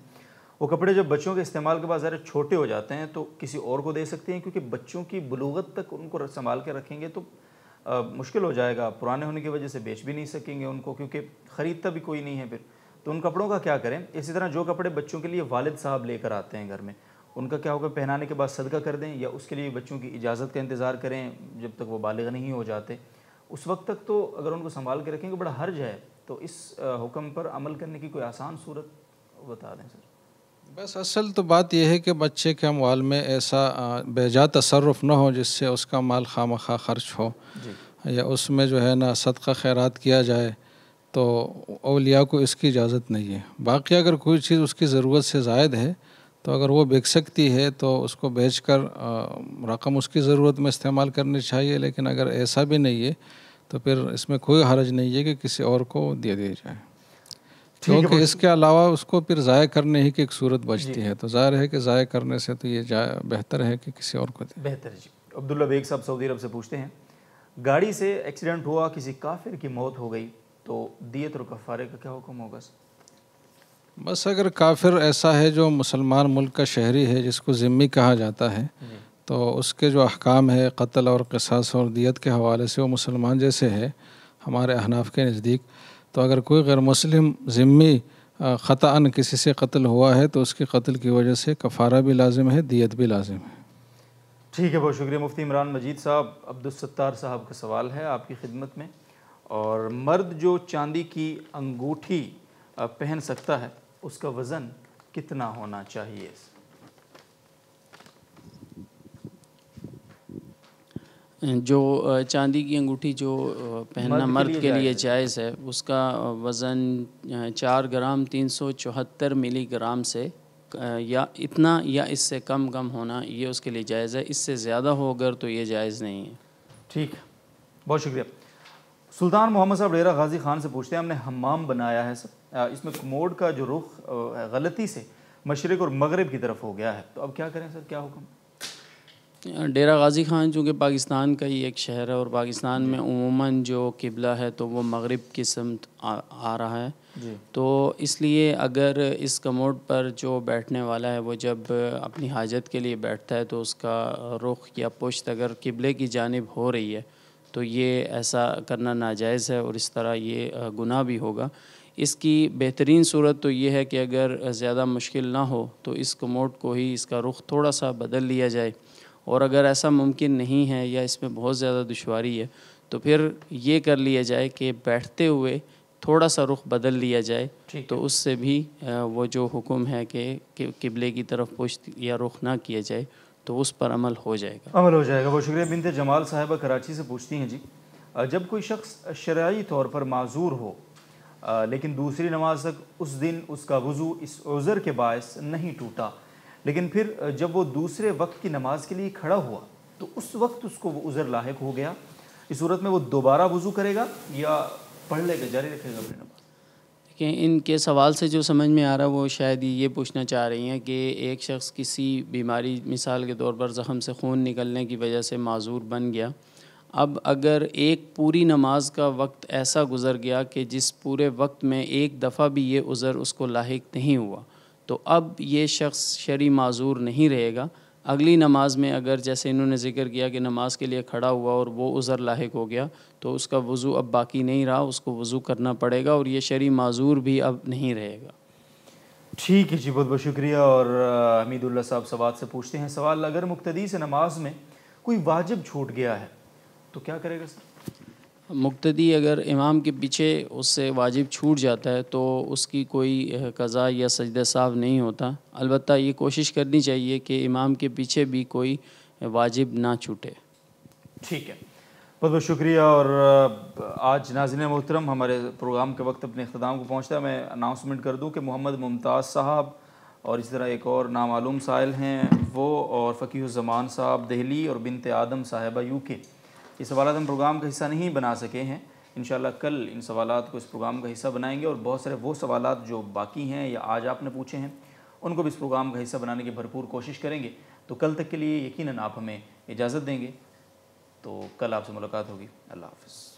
وہ کپڑے جب بچوں کے استعمال کے بعد ذرا چھوٹے ہو جاتے ہیں تو کسی اور کو دے سکتے ہیں کیونکہ بچوں کی بلوغت تک ان کو سنبھال کے رکھیں گے تو مشکل ہو جائے گا پرانے ہونے کی وجہ سے بیچ بھی نہیں سکیں گے ان کو کیونکہ خریدتا بھی کوئی نہیں ہے پھر تو ان کپڑوں کا کیا کریں اسی طرح جو کپڑے بچوں کے لیے والد صاحب لے کر آتے ہیں گھر میں ان کا کیا ہوگا پہنانے کے بعد صدقہ کر دیں یا اس کے لیے بچوں کی اجازت کا انتظار کریں جب تک وہ بالغ نہیں ہو جاتے اس وقت تک تو اگر ان کو سنبھال کے رکھیں گے بڑا حرج ہے تو اس حکم پر عمل کرنے کی کوئی آسان صورت بتا دیں سر
بس اصل تو بات یہ ہے کہ بچے کے اموال میں ایسا بے جا تصرف نہ ہو جس سے اس کا مال خواہ مخواہ خرچ ہو جی۔ یا اس میں جو ہے نا صدقہ خیرات کیا جائے تو اولیاء کو اس کی اجازت نہیں ہے باقی اگر کوئی چیز اس کی ضرورت سے زائد ہے تو اگر وہ بک سکتی ہے تو اس کو بیچ کر رقم اس کی ضرورت میں استعمال کرنی چاہیے لیکن اگر ایسا بھی نہیں ہے تو پھر اس میں کوئی حرج نہیں ہے کہ کسی اور کو دے دیا جائے کیونکہ اس کے علاوہ اس کو پھر ضائع کرنے ہی کی ایک صورت بچتی جی۔ ہے تو ظاہر ہے کہ ضائع کرنے سے تو یہ بہتر ہے کہ کسی اور کو
دیں بہتر جی عبداللہ بیگ صاحب سعودی عرب سے پوچھتے ہیں گاڑی سے ایکسیڈنٹ ہوا کسی کافر کی موت ہو گئی تو دیت اور کفارے کا کیا حکم ہوگا
بس اگر کافر ایسا ہے جو مسلمان ملک کا شہری ہے جس کو ذمی کہا جاتا ہے جی۔ تو اس کے جو احکام ہے قتل اور قصاص اور دیت کے حوالے سے وہ مسلمان جیسے ہے ہمارے احناف کے نزدیک تو اگر کوئی غیر مسلم ذمی خطا ان کسی سے قتل ہوا ہے تو اس کے قتل کی وجہ سے کفارہ بھی لازم ہے دیت بھی لازم ہے
ٹھیک ہے بہت شکریہ مفتی عمران مجید صاحب عبدالستار صاحب کا سوال ہے آپ کی خدمت میں اور مرد جو چاندی کی انگوٹھی پہن سکتا ہے اس کا وزن کتنا ہونا چاہیے
جو چاندی کی انگوٹھی جو پہننا مرد کے لیے جائز ہے اس کا وزن چار گرام تین سو چوہتر ملی گرام سے یا اتنا یا اس سے کم کم ہونا یہ اس کے لیے جائز ہے اس سے زیادہ ہو اگر تو یہ جائز نہیں ہے ٹھیک ہے بہت شکریہ
سلطان محمد صاحب ڈیرا غازی خان سے پوچھتے ہیں ہم نے حمام بنایا ہے سب اس میں کموڈ کا جو رخ غلطی سے مشرق اور مغرب کی طرف ہو گیا ہے تو اب کیا کریں سر کیا حکم
ڈیرہ غازی خان چونکہ پاکستان کا ہی ایک شہر ہے اور پاکستان میں عموماً جو قبلہ ہے تو وہ مغرب کی سمت آ رہا ہے جی۔ تو اس لیے اگر اس کموڈ پر جو بیٹھنے والا ہے وہ جب اپنی حاجت کے لیے بیٹھتا ہے تو اس کا رخ یا پشت اگر قبلے کی جانب ہو رہی ہے تو یہ ایسا کرنا ناجائز ہے اور اس طرح یہ گناہ بھی ہوگا اس کی بہترین صورت تو یہ ہے کہ اگر زیادہ مشکل نہ ہو تو اس کموڈ کو ہی اس کا رخ تھوڑا سا بدل لیا جائے اور اگر ایسا ممکن نہیں ہے یا اس میں بہت زیادہ دشواری ہے تو پھر یہ کر لیا جائے کہ بیٹھتے ہوئے تھوڑا سا رخ بدل لیا جائے تو اس سے بھی وہ جو حکم ہے کہ قبلے کی طرف پشت یا رخ نہ کیا جائے تو اس پر عمل ہو جائے
گا عمل ہو جائے گا بہت شکریہ بنت جمال صاحبہ کراچی سے پوچھتی ہیں جی جب کوئی شخص شرعی طور پر معذور ہو لیکن دوسری نماز تک اس دن اس کا وضو اس عذر کے باعث نہیں ٹوٹا لیکن پھر جب وہ دوسرے وقت کی نماز کے لیے کھڑا ہوا تو اس وقت اس کو وہ عذر لاحق ہو گیا اس صورت میں وہ دوبارہ وضو کرے گا یا پڑھ لے گا جاری رکھے گا اپنی نماز
کہ ان کے سوال سے جو سمجھ میں آ رہا وہ شاید یہ پوچھنا چاہ رہی ہیں کہ ایک شخص کسی بیماری مثال کے طور پر زخم سے خون نکلنے کی وجہ سے معذور بن گیا اب اگر ایک پوری نماز کا وقت ایسا گزر گیا کہ جس پورے وقت میں ایک دفعہ بھی یہ عذر اس کو لاحق نہیں ہوا تو اب یہ شخص شرعی معذور نہیں رہے گا اگلی نماز میں اگر جیسے انہوں نے ذکر کیا کہ نماز کے لیے کھڑا ہوا اور وہ عذر لاحق ہو گیا تو اس کا وضو اب باقی نہیں رہا اس کو وضو کرنا پڑے گا اور یہ شرعی معذور بھی اب نہیں رہے گا
ٹھیک ہے جی بہت بہت شکریہ اور حمید اللہ صاحب سوال سے پوچھتے ہیں سوال اگر مقتدی سے نماز میں کوئی واجب چھوٹ گیا ہے تو کیا کرے گا سر
مقتدی اگر امام کے پیچھے اس سے واجب چھوٹ جاتا ہے تو اس کی کوئی قضا یا سجدہ صاحب نہیں ہوتا البتہ یہ کوشش کرنی چاہیے کہ امام کے پیچھے بھی کوئی واجب نہ چھوٹے
ٹھیک ہے بہت بہت شکریہ اور آج ناظرین محترم ہمارے پروگرام کے وقت اپنے اختتام کو پہنچتا ہے میں اناؤنسمنٹ کر دوں کہ محمد ممتاز صاحب اور اسی طرح ایک اور نامعلوم سائل ہیں وہ اور فقیح الزمان صاحب دہلی اور بنت آدم صاحبہ یو کے یہ سوالات ہم پروگرام کا حصہ نہیں بنا سکے ہیں انشاءاللہ کل ان سوالات کو اس پروگرام کا حصہ بنائیں گے اور بہت سارے وہ سوالات جو باقی ہیں یا آج آپ نے پوچھے ہیں ان کو بھی اس پروگرام کا حصہ بنانے کی بھرپور کوشش کریں گے تو کل تک کے لیے یقیناً آپ ہمیں اجازت دیں گے تو کل آپ سے ملاقات ہوگی اللہ حافظ